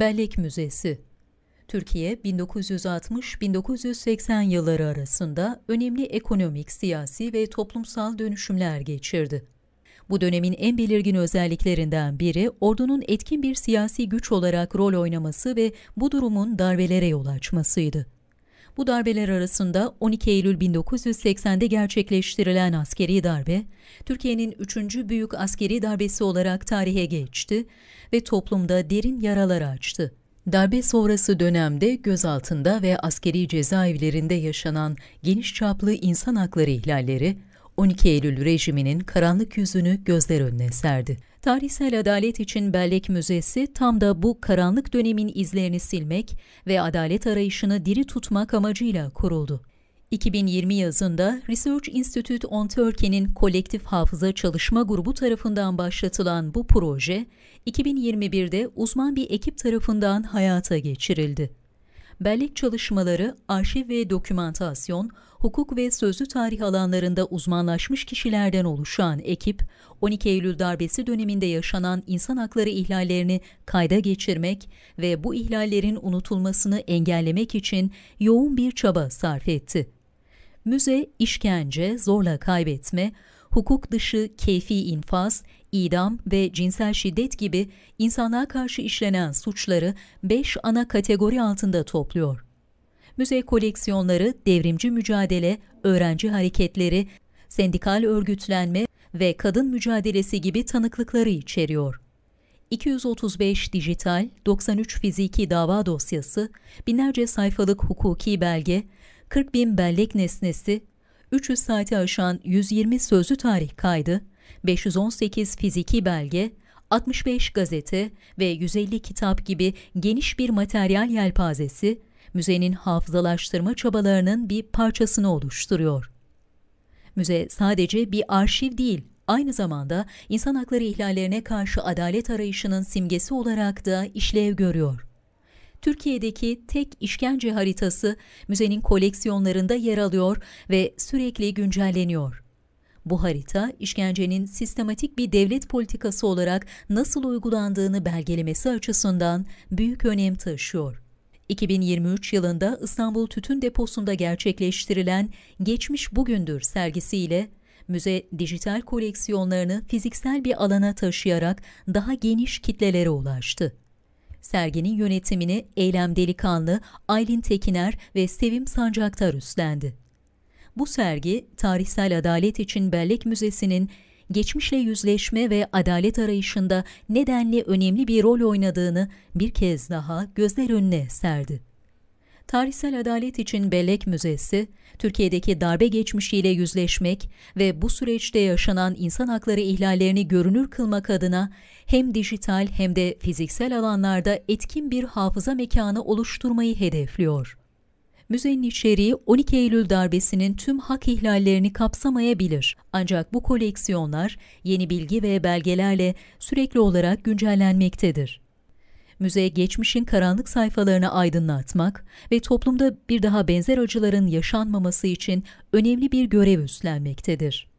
Bellek Müzesi Türkiye 1960-1980 yılları arasında önemli ekonomik, siyasi ve toplumsal dönüşümler geçirdi. Bu dönemin en belirgin özelliklerinden biri ordunun etkin bir siyasi güç olarak rol oynaması ve bu durumun darbelere yol açmasıydı. Bu darbeler arasında 12 Eylül 1980'de gerçekleştirilen askeri darbe, Türkiye'nin üçüncü büyük askeri darbesi olarak tarihe geçti ve toplumda derin yaralar açtı. Darbe sonrası dönemde gözaltında ve askeri cezaevlerinde yaşanan geniş çaplı insan hakları ihlalleri, 12 Eylül rejiminin karanlık yüzünü gözler önüne serdi. Tarihsel Adalet için Bellek Müzesi tam da bu karanlık dönemin izlerini silmek ve adalet arayışını diri tutmak amacıyla kuruldu. 2020 yazında Research Institute on Turkey'nin kolektif hafıza çalışma grubu tarafından başlatılan bu proje, 2021'de uzman bir ekip tarafından hayata geçirildi bellek çalışmaları, arşiv ve dokümantasyon, hukuk ve sözlü tarih alanlarında uzmanlaşmış kişilerden oluşan ekip, 12 Eylül darbesi döneminde yaşanan insan hakları ihlallerini kayda geçirmek ve bu ihlallerin unutulmasını engellemek için yoğun bir çaba sarf etti. Müze, işkence, zorla kaybetme, hukuk dışı keyfi infaz, idam ve cinsel şiddet gibi insanlığa karşı işlenen suçları 5 ana kategori altında topluyor. Müze koleksiyonları, devrimci mücadele, öğrenci hareketleri, sendikal örgütlenme ve kadın mücadelesi gibi tanıklıkları içeriyor. 235 dijital, 93 fiziki dava dosyası, binlerce sayfalık hukuki belge, 40 bin bellek nesnesi, 300 saati aşan 120 sözlü tarih kaydı, 518 fiziki belge, 65 gazete ve 150 kitap gibi geniş bir materyal yelpazesi, müzenin hafızalaştırma çabalarının bir parçasını oluşturuyor. Müze sadece bir arşiv değil, aynı zamanda insan hakları ihlallerine karşı adalet arayışının simgesi olarak da işlev görüyor. Türkiye'deki tek işkence haritası müzenin koleksiyonlarında yer alıyor ve sürekli güncelleniyor. Bu harita işkencenin sistematik bir devlet politikası olarak nasıl uygulandığını belgelemesi açısından büyük önem taşıyor. 2023 yılında İstanbul Tütün Deposu'nda gerçekleştirilen Geçmiş Bugündür sergisiyle müze dijital koleksiyonlarını fiziksel bir alana taşıyarak daha geniş kitlelere ulaştı. Serginin yönetimini Eylem Delikanlı, Aylin Tekiner ve Sevim Sancaktar üstlendi. Bu sergi Tarihsel Adalet için Bellek Müzesi'nin geçmişle yüzleşme ve adalet arayışında nedenli önemli bir rol oynadığını bir kez daha gözler önüne serdi. Tarihsel Adalet için Bellek Müzesi, Türkiye'deki darbe geçmişiyle yüzleşmek ve bu süreçte yaşanan insan hakları ihlallerini görünür kılmak adına hem dijital hem de fiziksel alanlarda etkin bir hafıza mekanı oluşturmayı hedefliyor. Müzenin içeriği 12 Eylül darbesinin tüm hak ihlallerini kapsamayabilir. Ancak bu koleksiyonlar yeni bilgi ve belgelerle sürekli olarak güncellenmektedir. Müze geçmişin karanlık sayfalarını aydınlatmak ve toplumda bir daha benzer acıların yaşanmaması için önemli bir görev üstlenmektedir.